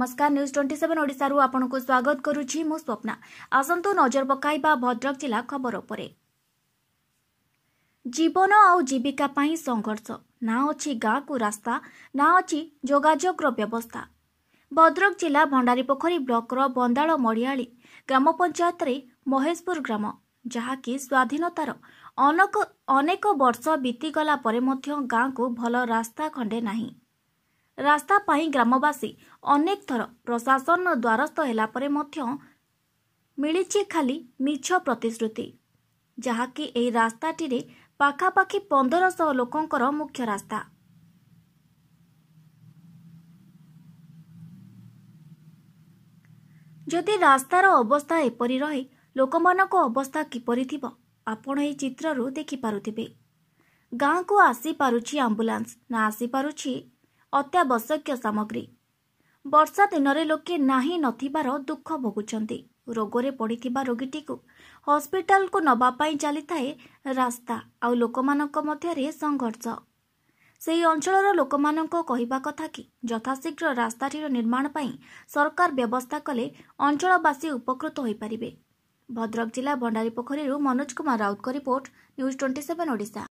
ନମସ୍କାର news twenty seven ଓଡ଼ିଶାରୁ ଆପଣଙ୍କୁ ସ୍ୱାଗତ କରୁଛି ମୁଁ ସ୍ୱପ୍ନା ଆସନ୍ତୁ ନଜର ପକାଇବା ଭଦ୍ରକ ଜିଲ୍ଲା ଖବର ଉପରେ ଜୀବନ ଆଉ ଜୀବିକା ପାଇଁ ସଂଘର୍ଷ ନା ଅଛି ଗାଁକୁ ରାସ୍ତା ନା ଅଛି ଯୋଗାଯୋଗର ବ୍ୟବସ୍ଥା ଭଦ୍ରକ ଜିଲ୍ଲା ଭଣ୍ଡାରୀପୋଖରୀ ବ୍ଲକର ବନ୍ଦାଳ ମଡ଼ିଆଳି ଗ୍ରାମ ପଞ୍ଚାୟତରେ ମହେଶପୁର ଗ୍ରାମ ଯାହାକି ସ୍ୱାଧୀନତାର ଅନେକ ବର୍ଷ ବିତିଗଲା ପରେ ମଧ୍ୟ ଗାଁକୁ ଭଲ ରାସ୍ତା ଖଣ୍ଡେ ନାହିଁ ରାସ୍ତା ପାଇଁ ଗ୍ରାମବାସୀ ଅନେକ ଥର ପ୍ରଶାସନ ଦ୍ୱାରସ୍ଥ ହେଲା ପରେ ମଧ୍ୟ ମିଳିଛି ଖାଲି ମିଛ ପ୍ରତିଶ୍ରୁତି ଯାହାକି ଏହି ରାସ୍ତାଟିରେ ପାଖାପାଖି ପନ୍ଦରଶହ ଲୋକଙ୍କର ମୁଖ୍ୟ ରାସ୍ତା ଯଦି ରାସ୍ତାର ଅବସ୍ଥା ଏପରି ରହେ ଲୋକମାନଙ୍କ ଅବସ୍ଥା କିପରି ଥିବ ଆପଣ ଏହି ଚିତ୍ରରୁ ଦେଖିପାରୁଥିବେ ଗାଁକୁ ଆସିପାରୁଛି ଆମ୍ବୁଲାନ୍ସ ନା ଆସିପାରୁଛି ଅତ୍ୟାବଶ୍ୟକ ସାମଗ୍ରୀ ବର୍ଷା ଦିନରେ ଲୋକେ ନାହିଁ ନଥିବାର ଦୁଃଖ ଭୋଗୁଛନ୍ତି ରୋଗରେ ପଡ଼ିଥିବା ରୋଗୀଟିକୁ ହସ୍ପିଟାଲକୁ ନେବା ପାଇଁ ଚାଲିଥାଏ ରାସ୍ତା ଆଉ ଲୋକମାନଙ୍କ ମଧ୍ୟରେ ସଂଘର୍ଷ ସେହି ଅଞ୍ଚଳର ଲୋକମାନଙ୍କ କହିବା କଥା କି ଯଥାଶୀଘ୍ର ରାସ୍ତାଟିର ନିର୍ମାଣ ପାଇଁ ସରକାର ବ୍ୟବସ୍ଥା କଲେ ଅଞ୍ଚଳବାସୀ ଉପକୃତ ହୋଇପାରିବେ ଭଦ୍ରକ ଜିଲ୍ଲା ଭଣ୍ଡାରୀ ପୋଖରୀରୁ ମନୋଜ କୁମାର ରାଉତଙ୍କ report news twenty seven Odisha